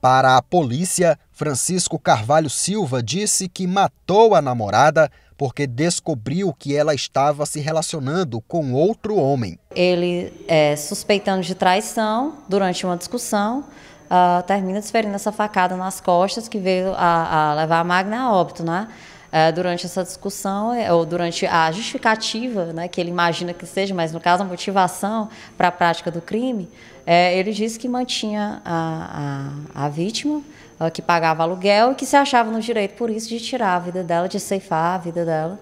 Para a polícia, Francisco Carvalho Silva disse que matou a namorada porque descobriu que ela estava se relacionando com outro homem. Ele, é, suspeitando de traição, durante uma discussão, uh, termina desferindo essa facada nas costas que veio a, a levar a Magna a óbito, né? Ah, durante essa discussão, é, ou durante a justificativa, né, que ele imagina que seja, mas no caso a motivação para a prática do crime, é, ele disse que mantinha a, a, a vítima, ah, que pagava aluguel e que se achava no direito, por isso, de tirar a vida dela, de ceifar a vida dela,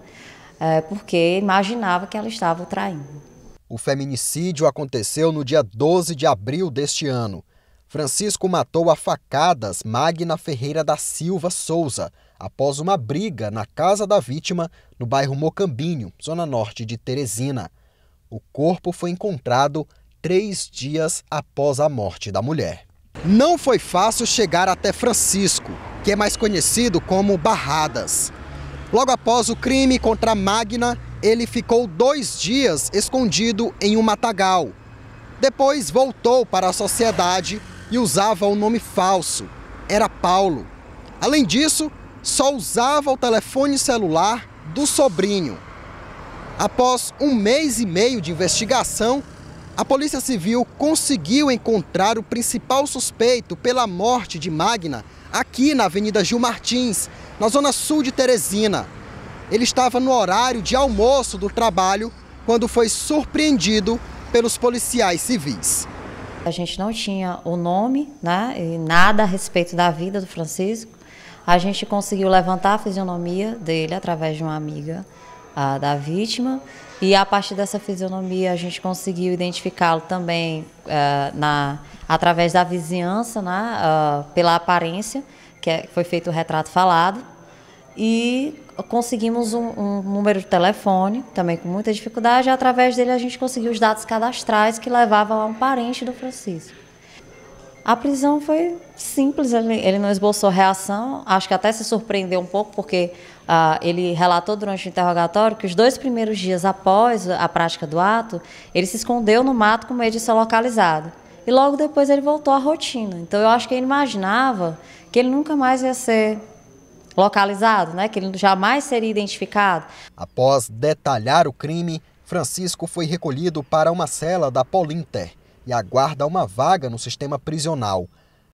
é, porque imaginava que ela estava traindo. O feminicídio aconteceu no dia 12 de abril deste ano. Francisco matou a facadas Magna Ferreira da Silva Souza após uma briga na casa da vítima no bairro Mocambinho, zona norte de Teresina. O corpo foi encontrado três dias após a morte da mulher. Não foi fácil chegar até Francisco, que é mais conhecido como Barradas. Logo após o crime contra Magna, ele ficou dois dias escondido em um matagal. Depois voltou para a sociedade e usava o um nome falso. Era Paulo. Além disso, só usava o telefone celular do sobrinho. Após um mês e meio de investigação, a Polícia Civil conseguiu encontrar o principal suspeito pela morte de Magna aqui na Avenida Gil Martins, na zona sul de Teresina. Ele estava no horário de almoço do trabalho quando foi surpreendido pelos policiais civis. A gente não tinha o nome, né, e nada a respeito da vida do Francisco. A gente conseguiu levantar a fisionomia dele através de uma amiga a, da vítima. E a partir dessa fisionomia a gente conseguiu identificá-lo também uh, na, através da vizinhança, né, uh, pela aparência, que é, foi feito o retrato falado. E conseguimos um, um, número de telefone, também com muita dificuldade, e através dele a gente conseguiu os dados cadastrais que levavam a um parente do Francisco. A prisão foi simples, ele, não esboçou reação, acho que até se surpreendeu um pouco, porque ah, ele relatou durante o interrogatório que os dois primeiros dias após a prática do ato, ele se escondeu no mato com medo de ser localizado. E logo depois ele voltou à rotina. Então eu acho que ele imaginava que ele nunca mais ia ser localizado, né, que ele jamais seria identificado. Após detalhar o crime, Francisco foi recolhido para uma cela da Polinter e aguarda uma vaga no sistema prisional.